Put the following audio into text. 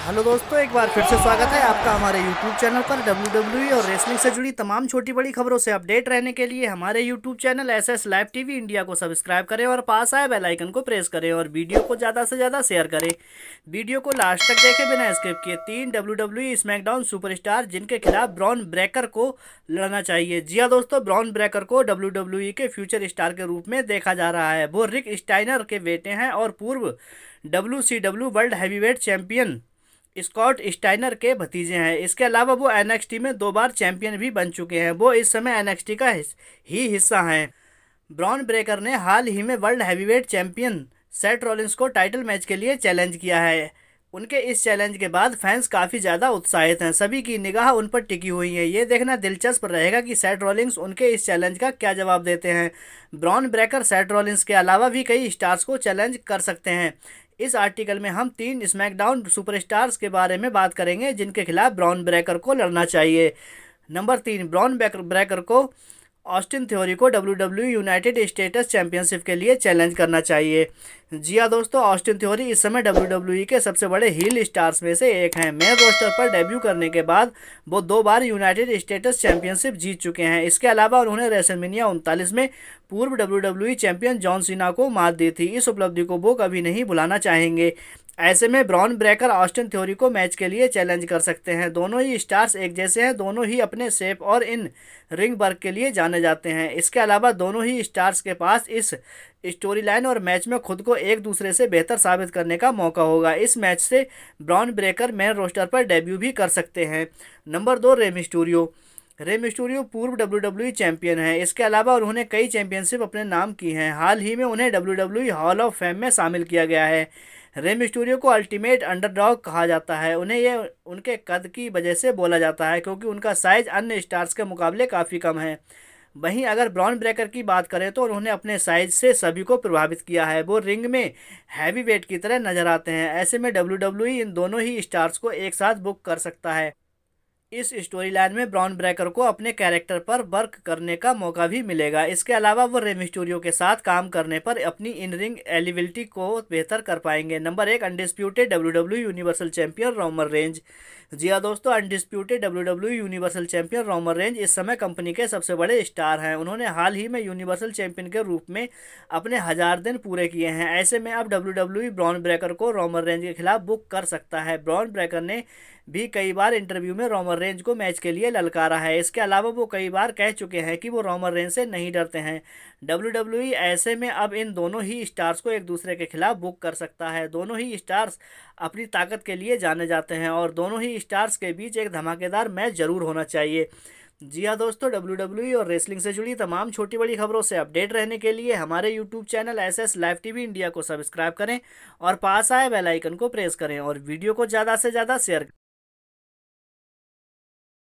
hello दोस्तों एक बार फिर से स्वागत है आपका हमारे यूट्यूब चैनल पर डब्ल्यू e और रेसलिंग से जुड़ी तमाम छोटी बड़ी खबरों से अपडेट रहने के लिए हमारे YouTube channel S S live TV India को सब्सक्राइब करें और पास आए बेल आइकन को प्रेस करें और वीडियो को ज़्यादा से ज़्यादा शेयर करें वीडियो को लास्ट तक देखें बिना स्किप किए तीन डब्ल्यू डब्ल्यू स्मैकडाउन स्टार जिनके खिलाफ ब्राउन ब्रेकर को लड़ना चाहिए जी हाँ दोस्तों ब्राउन ब्रेकर को डब्ल्यू डब्ल्यू e के फ्यूचर स्टार के रूप में देखा जा रहा है वो रिक स्टाइनर के बेटे हैं और पूर्व W world heavyweight champion Scott Steiner के भतीजे हैं इसके अलावा वो एनएक्सटी में दो बार चैंपियन भी बन चुके हैं वो इस समय एनएक्सटी का ही हिस्सा हैं ब्राउन ब्रेकर ने हाल ही में world heavyweight champion Seth Rollins को टाइटल मैच के लिए चैलेंज किया है उनके इस चैलेंज के बाद फैंस काफ़ी ज़्यादा उत्साहित हैं सभी की निगाह उन पर टिकी हुई है ये देखना दिलचस्प रहेगा कि सेट रॉलिंग्स उनके इस चैलेंज का क्या जवाब देते हैं ब्राउन ब्रेकर सेट रॉलिंग्स के अलावा भी कई स्टार्स को चैलेंज कर सकते हैं इस आर्टिकल में हम तीन स्मैकडाउन सुपरस्टार्स के बारे में बात करेंगे जिनके खिलाफ ब्राउन ब्रेकर को लड़ना चाहिए नंबर तीन ब्राउन ब्रेकर को ऑस्टिन थ्योरी को डब्ल्यू यूनाइटेड स्टेटस चैंपियनशिप के लिए चैलेंज करना चाहिए जी हाँ दोस्तों ऑस्टिन थ्योरी इस समय डब्ल्यू e के सबसे बड़े हील स्टार्स में से एक हैं मेन रोस्टर पर डेब्यू करने के बाद वो दो बार यूनाइटेड स्टेट्स चैंपियनशिप जीत चुके हैं इसके अलावा उन्होंने रेसलमिनिया उनतालीस में पूर्व W e champion John Cena को मात दी थी इस उपलब्धि को वो कभी नहीं भुलाना चाहेंगे ऐसे में ब्राउन ब्रेकर ऑस्टिन थ्योरी को मैच के लिए चैलेंज कर सकते हैं दोनों ही स्टार्स एक जैसे हैं दोनों ही अपने सेप और इन रिंग वर्क के लिए जाने जाते हैं इसके अलावा दोनों ही स्टार्स के पास इस स्टोरी लाइन और मैच में खुद को एक दूसरे से बेहतर साबित करने का मौका होगा इस मैच से ब्राउन ब्रेकर मैन रोस्टर पर डेब्यू भी कर सकते हैं नंबर दो रेम स्टूरियो रेम स्टूडियो पूर्व डब्ल्यू डब्ल्यू चैंपियन है इसके अलावा उन्होंने कई चैंपियनशिप अपने नाम की हैं हाल ही में उन्हें W W hall of fame में शामिल किया गया है रेम स्टूडियो को अल्टीमेट अंडरडॉग कहा जाता है उन्हें यह उनके कद की वजह से बोला जाता है क्योंकि उनका साइज अन्य स्टार्स के मुकाबले काफ़ी कम है वहीं अगर ब्राउन ब्रेकर की बात करें तो उन्होंने अपने साइज से सभी को प्रभावित किया है वो रिंग में हैवी वेट की तरह नजर आते हैं ऐसे में डब्ल्यू इन दोनों ही स्टार्स को एक साथ बुक कर सकता है इस स्टोरी लाइन में ब्राउन ब्रेकर को अपने कैरेक्टर पर वर्क करने का मौका भी मिलेगा इसके अलावा वो रेम स्टूडियो के साथ काम करने पर अपनी इन रिंग एलिबिलिटी को बेहतर कर पाएंगे नंबर एक undisputed W W universal champion Roman Reigns जी हाँ दोस्तों undisputed W universal champion Roman Reigns इस समय कंपनी के सबसे बड़े स्टार हैं उन्होंने हाल ही में यूनिवर्सल चैंपियन के रूप में अपने हजार दिन पूरे किए हैं ऐसे में अब डब्ल्यू डब्ल्यू ब्राउन ब्रेकर को रोमर रेंज के खिलाफ बुक कर सकता है ब्राउन ब्रेकर ने भी कई बार इंटरव्यू में रोमन रेंज को मैच के लिए ललकारा है इसके अलावा वो कई बार कह चुके हैं कि वो रोमन रेंज से नहीं डरते हैं डब्ल्यू e ऐसे में अब इन दोनों ही स्टार्स को एक दूसरे के खिलाफ बुक कर सकता है दोनों ही स्टार्स अपनी ताकत के लिए जाने जाते हैं और दोनों ही स्टार्स के बीच एक धमाकेदार मैच ज़रूर होना चाहिए जी हाँ दोस्तों डब्ल्यू e और रेसलिंग से जुड़ी तमाम छोटी बड़ी खबरों से अपडेट रहने के लिए हमारे YouTube channel S S live V India को सब्सक्राइब करें और पास आए बेल आइकन को प्रेस करें और वीडियो को ज़्यादा से ज़्यादा शेयर